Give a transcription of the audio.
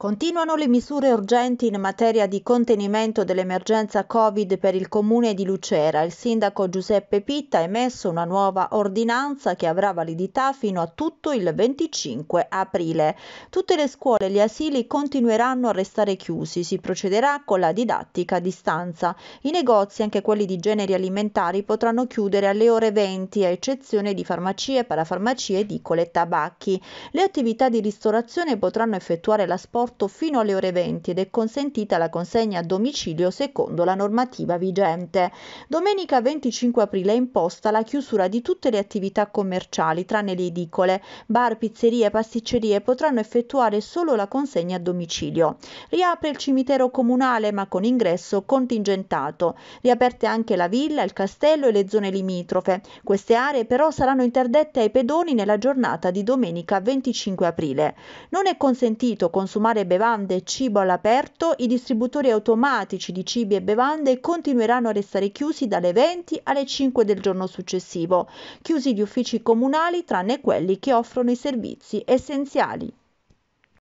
Continuano le misure urgenti in materia di contenimento dell'emergenza Covid per il comune di Lucera. Il sindaco Giuseppe Pitta ha emesso una nuova ordinanza che avrà validità fino a tutto il 25 aprile. Tutte le scuole e gli asili continueranno a restare chiusi, si procederà con la didattica a distanza. I negozi, anche quelli di generi alimentari, potranno chiudere alle ore 20, a eccezione di farmacie, parafarmacie, edicole e tabacchi. Le attività di ristorazione potranno effettuare la sport 8 fino alle ore 20 ed è consentita la consegna a domicilio secondo la normativa vigente. Domenica 25 aprile è imposta la chiusura di tutte le attività commerciali tranne le edicole. Bar, pizzerie, pasticcerie potranno effettuare solo la consegna a domicilio. Riapre il cimitero comunale ma con ingresso contingentato. Riaperte anche la villa, il castello e le zone limitrofe. Queste aree però saranno interdette ai pedoni nella giornata di domenica 25 aprile. Non è consentito consumare portare bevande e cibo all'aperto, i distributori automatici di cibi e bevande continueranno a restare chiusi dalle 20 alle 5 del giorno successivo, chiusi gli uffici comunali tranne quelli che offrono i servizi essenziali.